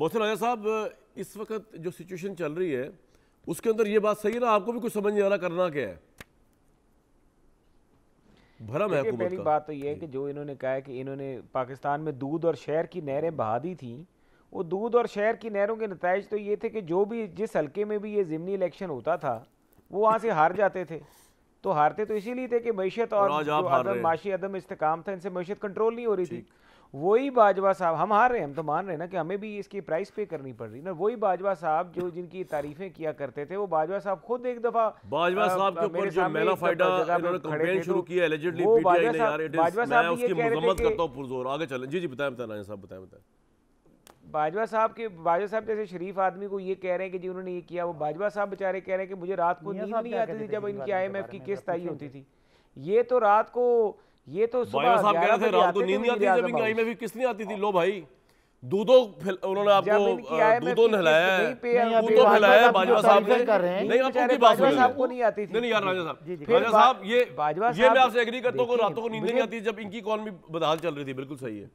मोहसिन राजा साहब इस वक्त जो सिचुएशन चल रही है उसके अंदर ये बात सही है ना आपको भी कुछ समझ नहीं आ रहा करना क्या है भरम है पहली बात तो ये है कि जो इन्होंने कहा है कि इन्होंने पाकिस्तान में दूध और शहर की नहरें बहा दी थी वो दूध और शहर की नहरों के नतज तो ये थे कि जो भी जिस हल्के में भी ये जिमनी इलेक्शन होता था वो वहाँ से हार जाते थे तो हारते तो इसीलिए थे कि मीशत और, और जो आदम माशी अदम इस्तेकाम था इनसे मीशत कंट्रोल नहीं हो रही थी वही बाजवा साहब हम हार रहे हैं हम तो मान रहे हैं ना कि हमें भी इसकी प्राइस पे करनी पड़ रही ना वही बाजवा साहब जो जिनकी तारीफें किया करते थे वो बाजवा साहब खुद एक दफा बाजवा साहब के ऊपर जो मेला फायदा इन्होंने कंप्लेंट तो शुरू किया एलिजिडली पीटीआई ने यार इट इज मैं उसकी मजम्मत करता हूं पुरजोर आगे चलें जी जी बताएं बताएं साहब बताएं बताएं बाजवा साहब के बाजवा साहब जैसे शरीफ आदमी को ये कह रहे हैं कि जी उन्होंने ये किया वो बाजवा साहब बेचारे कह रहे हैं कि मुझे रात को नींद नहीं आती थी जब इनकी आईएमएफ की किस्त आई होती थी ये तो रात को ये तो साहब कह रहे थे रात को नींद नहीं आती थी जब आई में भी किस नहीं आती थी लो भाई दूधों उन्होंने आपको दूधों नहलाया दूधों नहलाया बाजवा साहब ने नहीं आप उनकी बात सुन आपको नहीं आती थी नहीं यार राजा साहब राजा साहब ये ये मैं आपसे एग्री करता हूँ रातों को नींद नहीं आती जब इनकी इकॉनमी बदहाल चल रही थी बिल्कुल सही है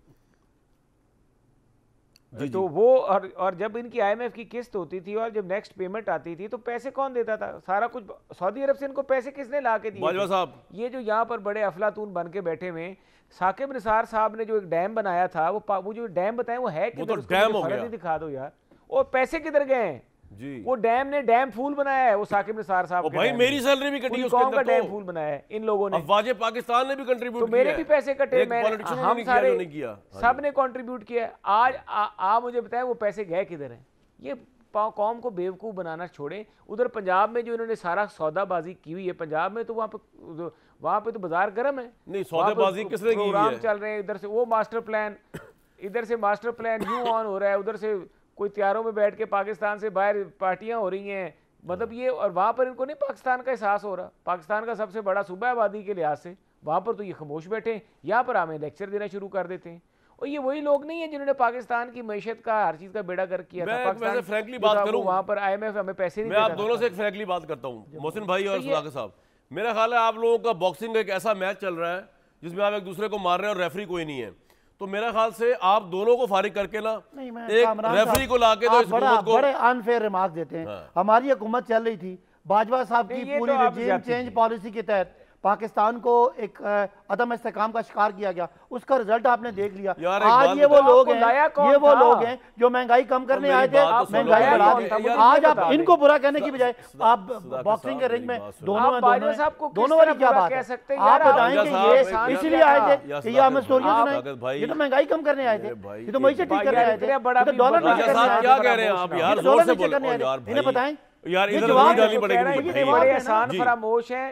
जी तो जी। वो और और जब इनकी आईएमएफ की किस्त होती थी और जब नेक्स्ट पेमेंट आती थी तो पैसे कौन देता था सारा कुछ सऊदी अरब से इनको पैसे किसने ला के दिए ये जो यहाँ पर बड़े अफलातून बन के बैठे हुए साकिब निसार साहब ने जो एक डैम बनाया था वो वो जो डैम बताए वो है तो कि दिखा दो यार और पैसे किधर गए हैं जी वो डैम ने डैम फूल बनाया है वो साकिब निसार साहब भाई मेरी सैलरी भी कटी उसके अंदर का डैम तो। फूल बनाया है इन लोगों ने वाजे पाकिस्तान ने भी कंट्रीब्यूट तो मेरे भी पैसे कटे मैंने हम सारे किया सब ने कंट्रीब्यूट किया आज आप मुझे बताएं वो पैसे गए किधर हैं ये कौम को बेवकूफ़ बनाना छोड़े उधर पंजाब में जो इन्होंने सारा सौदाबाजी की हुई है पंजाब में तो वहाँ पे वहाँ पे तो बाजार गर्म है नहीं सौदाबाजी किसने की है चल रहे हैं इधर से वो मास्टर प्लान इधर से मास्टर प्लान यू ऑन हो रहा है उधर से कोई त्यारों में बैठ के पाकिस्तान से बाहर पार्टियाँ हो रही हैं मतलब हाँ। ये और वहाँ पर इनको नहीं पाकिस्तान का एहसास हो रहा पाकिस्तान का सबसे बड़ा सूबा आबादी के लिहाज से वहाँ पर तो ये खामोश बैठे हैं यहाँ पर हमें लेक्चर देना शुरू कर देते हैं और ये वही लोग नहीं है जिन्होंने पाकिस्तान की मैशत का हर चीज का बेड़ा कर किया मैं, था मैं बात करूं पर हमें पैसे नहीं मैं आप दोनों से एक फ्रैंकली बात करता हूँ मोहसिन भाई और तो सुधाकर साहब मेरा ख्याल है आप लोगों का बॉक्सिंग का एक ऐसा मैच चल रहा है जिसमें आप एक दूसरे को मार रहे हैं और रेफरी कोई नहीं है तो मेरा ख्याल से आप दोनों को फारिग करके ना एक रेफरी को लाके तो बड़े अनफेयर रिमार्क देते हैं हाँ। हमारी हुकूमत चल रही थी बाजवा साहब की पूरी रिजीम चेंज पॉलिसी के तहत पाकिस्तान को एक अदम इसकाम का शिकार किया गया उसका रिजल्ट आपने देख लिया आज ये वो लोग हैं ये वो लोग हैं जो महंगाई कम करने आए थे तो महंगाई बढ़ा दी आज आप इनको बुरा कहने की बजाय आप बॉक्सिंग के रिंग में दोनों दोनों दोनों वाली क्या बात है आप बताएं इसलिए आए थे ये हम स्टोरियां ये तो महंगाई कम करने आए थे ये तो से ठीक तो करने आए थे डॉलर नीचे करने आए थे डॉलर नीचे करने आए थे इन्हें बताएं यार इधर डालनी पड़ेगी तो बड़े आसान फरामोश हैं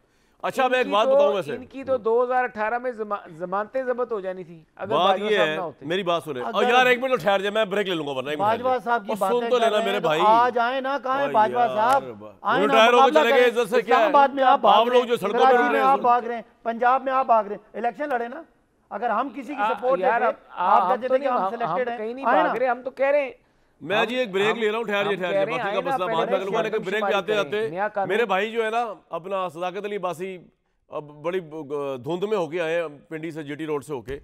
अच्छा मैं एक बात तो- बताऊं वैसे इनकी तो 2018 में जमा, जमानतें जब्त हो जानी थी अगर बात ये है मेरी बात सुने और यार एक मिनट ठहर जाए मैं ब्रेक ले लूंगा वरना बाजवा साहब की बात सुन तो लेना मेरे भाई आज आए ना कहां है बाजवा साहब आए ना चले गए इधर से क्या बाद में आप आप लोग जो सड़कों पर रहे हैं आप भाग रहे हैं पंजाब में आप भाग रहे हैं इलेक्शन लड़े ना अगर हम किसी की सपोर्ट यार आप कहते हैं तो कि हम सिलेक्टेड हैं कहीं नहीं भाग रहे हम तो कह रहे हैं मैं जी एक ब्रेक ले रहा हूँ ठहर जी ठहर जी बाकी का मसला बाद में ब्रेक जाते जाते तो मेरे भाई जो है ना अपना सदाकत अली बासी अब बड़ी धुंध में होके आए हैं पिंडी से जीटी रोड से होके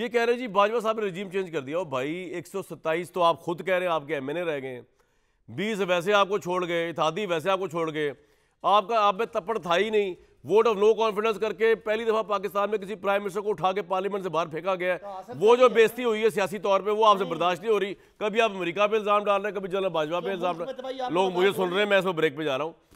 ये कह रहे जी बाजवा साहब ने रजीम चेंज कर दिया भाई एक सौ सत्ताईस तो आप खुद कह रहे हैं आपके एम एन ए रह गए बीस वैसे आपको छोड़ गए इतिहादी वैसे आपको छोड़ गए आपका आप में तपड़ था ही नहीं वोट ऑफ नो कॉन्फिडेंस करके पहली दफा पाकिस्तान में किसी प्राइम मिनिस्टर को उठा के पार्लियामेंट से बाहर फेंका गया है तो वो जो बेजती हुई है सियासी तौर पे वो आपसे बर्दाश्त नहीं हो रही कभी आप अमेरिका पे इल्जाम डाल रहे हैं कभी जनरल बाजवा पे तो इल्जाम डाल रहे हैं लोग मुझे तो सुन रहे हैं मैं इसमें ब्रेक पे जा रहा हूँ